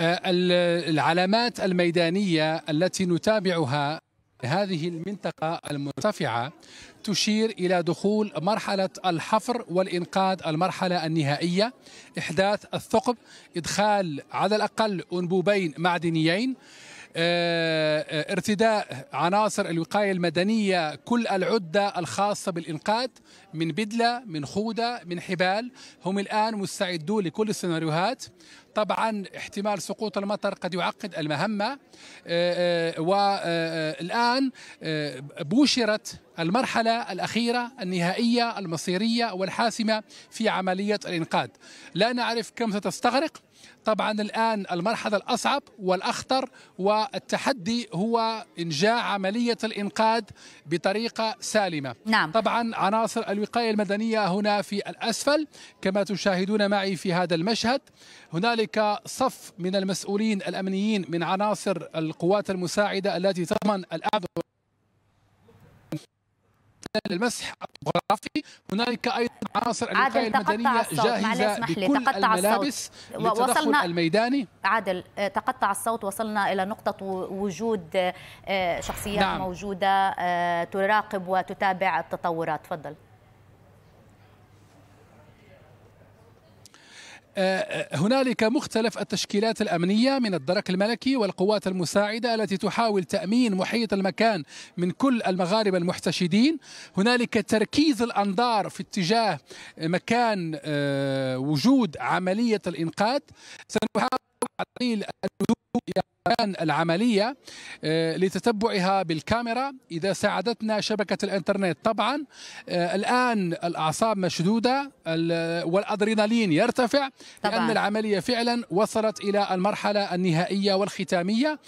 آه، العلامات الميدانية التي نتابعها هذه المنطقة المرتفعة تشير إلى دخول مرحلة الحفر والإنقاذ المرحلة النهائية إحداث الثقب إدخال على الأقل أنبوبين معدنيين آه، آه، ارتداء عناصر الوقاية المدنية كل العدة الخاصة بالإنقاذ من بدلة من خودة من حبال هم الآن مستعدون لكل السيناريوهات طبعا احتمال سقوط المطر قد يعقد المهمة آه، آه، والآن آه، بوشرت المرحلة الأخيرة النهائية المصيرية والحاسمة في عملية الإنقاذ لا نعرف كم ستستغرق طبعا الآن المرحلة الأصعب والأخطر والتحدي هو إنجاع عملية الإنقاذ بطريقة سالمة نعم. طبعا عناصر الوقاية المدنية هنا في الأسفل كما تشاهدون معي في هذا المشهد هنالك هنالك صف من المسؤولين الأمنيين من عناصر القوات المساعدة التي تضمن الأعذر المسح الجغرافي هنالك ايضا عناصر الوقايه المدنيه جاهزه بكل تقطع الملابس وصلنا الميداني عادل تقطع الصوت وصلنا الى نقطه وجود آه، شخصيات نعم. موجوده آه، تراقب وتتابع التطورات تفضل هنالك مختلف التشكيلات الامنيه من الدرك الملكي والقوات المساعده التي تحاول تامين محيط المكان من كل المغاربه المحتشدين، هنالك تركيز الانظار في اتجاه مكان آه، وجود عمليه الانقاذ، سنحاول تعطيل الآن العملية آه، لتتبعها بالكاميرا إذا ساعدتنا شبكة الإنترنت طبعا آه، الآن الأعصاب مشدودة والأدرينالين يرتفع طبعا. لأن العملية فعلا وصلت إلى المرحلة النهائية والختامية